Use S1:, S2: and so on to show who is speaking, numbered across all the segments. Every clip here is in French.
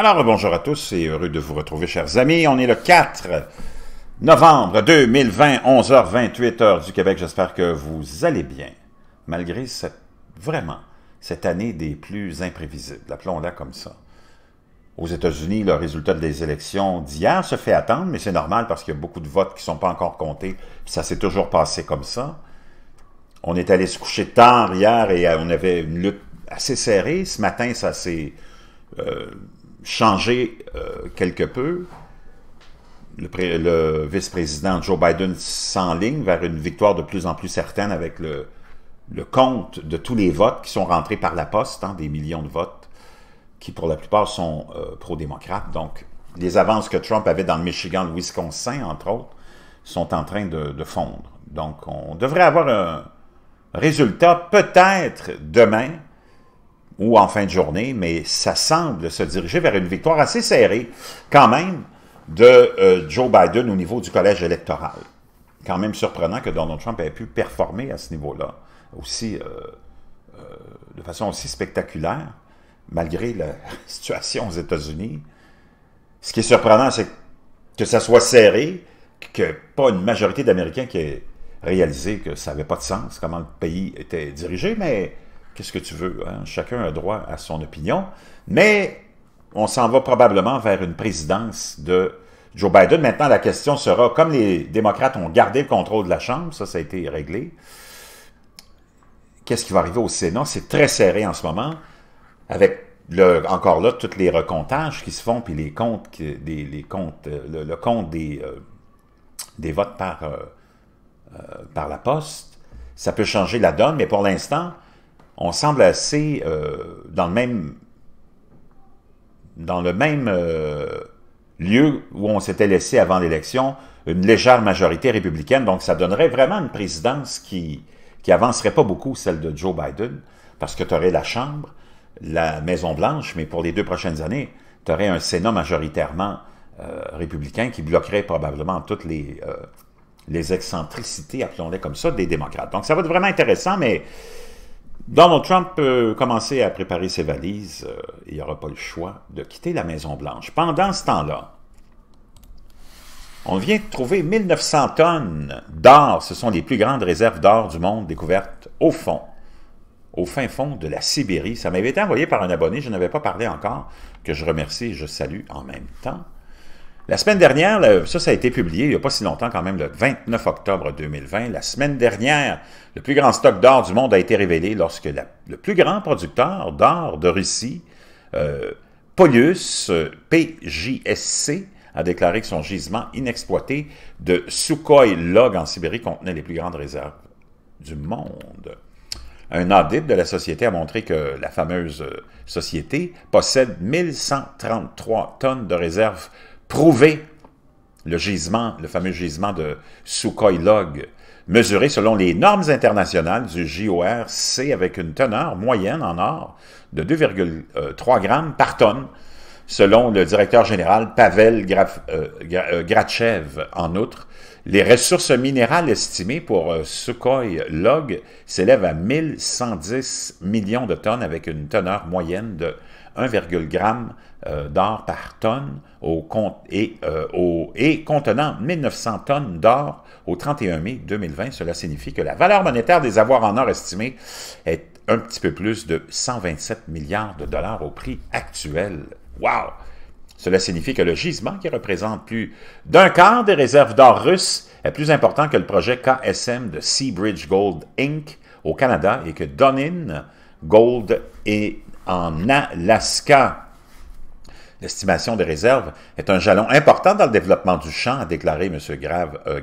S1: Alors, bonjour à tous et heureux de vous retrouver, chers amis. On est le 4 novembre 2020, 11h28 heure du Québec. J'espère que vous allez bien, malgré cette, vraiment cette année des plus imprévisibles. Appelons-la comme ça. Aux États-Unis, le résultat des élections d'hier se fait attendre, mais c'est normal parce qu'il y a beaucoup de votes qui ne sont pas encore comptés. ça s'est toujours passé comme ça. On est allé se coucher tard hier et euh, on avait une lutte assez serrée. Ce matin, ça s'est... Euh, Changer euh, quelque peu. Le, le vice-président Joe Biden s'enligne vers une victoire de plus en plus certaine avec le, compte de tous les votes qui sont rentrés par la poste, hein, des millions de votes, qui pour la plupart sont euh, pro-démocrates. Donc, les avances que Trump avait dans le Michigan, le Wisconsin, entre autres, sont en train de fondre. Donc, on devrait avoir un résultat peut-être demain, ou en fin de journée, mais ça semble se diriger vers une victoire assez serrée, quand même, de euh, Joe Biden au niveau du collège électoral. Quand même surprenant que Donald Trump ait pu performer à ce niveau-là, aussi euh, euh, de façon aussi spectaculaire, malgré la situation aux États-Unis. Ce qui est surprenant, c'est que ça soit serré, que pas une majorité d'Américains qui ait réalisé que ça n'avait pas de sens, comment le pays était dirigé, mais qu'est-ce que tu veux? Hein? Chacun a droit à son opinion. Mais on s'en va probablement vers une présidence de Joe Biden. Maintenant, la question sera, comme les démocrates ont gardé le contrôle de la Chambre, ça, ça a été réglé, qu'est-ce qui va arriver au Sénat? C'est très serré en ce moment, avec encore là, tous les recomptages qui se font, puis les comptes, comptes euh, le, compte des, euh, des votes par, euh, par la poste. Ça peut changer la donne, mais pour l'instant, on semble assez euh, dans le même dans le même euh, lieu où on s'était laissé avant l'élection, une légère majorité républicaine. Donc, ça donnerait vraiment une présidence qui, qui avancerait pas beaucoup, celle de Joe Biden, parce que tu aurais la Chambre, la Maison-Blanche, mais pour les deux prochaines années, tu aurais un Sénat majoritairement euh, républicain qui bloquerait probablement toutes les, les excentricités, appelons-les comme ça, des démocrates. Donc, ça va être vraiment intéressant, mais Donald Trump peut commencer à préparer ses valises. il euh, il aura pas le choix de quitter la Maison-Blanche. Pendant ce temps-là, on vient de trouver 1900 tonnes d'or. Ce sont les plus grandes réserves d'or du monde découvertes au fond, au fin fond de la Sibérie. Ça m'avait été envoyé par un abonné, je n'avais pas parlé encore, que je remercie et je salue en même temps. La semaine dernière, ça, a été publié il n'y a pas si longtemps quand même, le 29 octobre 2020. La semaine dernière, le plus grand stock d'or du monde a été révélé lorsque le plus grand producteur d'or de Russie, euh, Polius euh, PJSC, a déclaré que son gisement inexploité de Sukhoi Log en Sibérie contenait les plus grandes réserves du monde. Un audit de la société a montré que la fameuse euh, société possède 1133 tonnes de réserves prouver le gisement, le fameux gisement de Sukhoi Log, mesuré selon les normes internationales du JORC avec une teneur moyenne en or de 2,3 euh, grammes par tonne Selon le directeur général Pavel euh, euh, Grachev, en outre, les ressources minérales estimées pour euh, Sukhoi Log s'élèvent à 1110 millions de tonnes avec une teneur moyenne de 1,1 g d'or par tonne et, au, et, contenant 1900 tonnes d'or au 31 mai 2020. Cela signifie que la valeur monétaire des avoirs en or estimée est un petit peu plus de 127 milliards de dollars au prix actuel. Wow! Cela signifie que le gisement, qui représente plus d'un quart des réserves d'or russes, est plus important que le projet KSM de Seabridge Gold Inc. au Canada et que Donin Gold est en Alaska. L'estimation des réserves est un jalon important dans le développement du champ, a déclaré M. Grave, euh,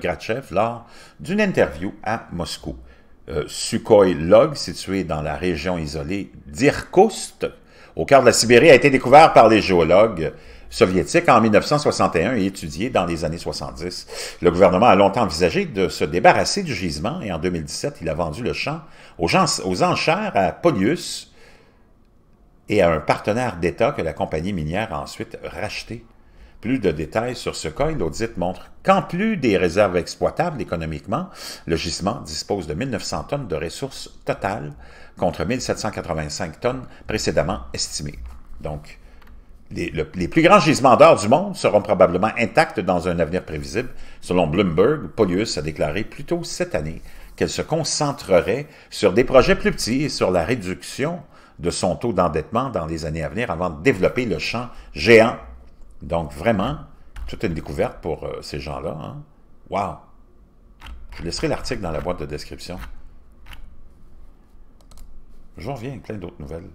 S1: lors d'une interview à Moscou. Euh, Sukhoi Log, situé dans la région isolée d'Irkoutsk, au cœur de la Sibérie a été découvert par les géologues soviétiques en 1961 et étudié dans les années 70. Le gouvernement a longtemps envisagé de se débarrasser du gisement et en 2017, il a vendu le champ aux, enchères à Polius et à un partenaire d'État que la compagnie minière a ensuite racheté plus de détails sur ce cas l'audit montre qu'en plus des réserves exploitables économiquement, le gisement dispose de 1900 tonnes de ressources totales contre 1785 tonnes précédemment estimées. Donc, les, plus grands gisements d'or du monde seront probablement intacts dans un avenir prévisible. Selon Bloomberg, Polius a déclaré plus tôt cette année qu'elle se concentrerait sur des projets plus petits et sur la réduction de son taux d'endettement dans les années à venir avant de développer le champ géant donc, vraiment, toute une découverte pour euh, ces gens-là. Hein? Wow! Je laisserai l'article dans la boîte de description. Je reviens avec plein d'autres nouvelles.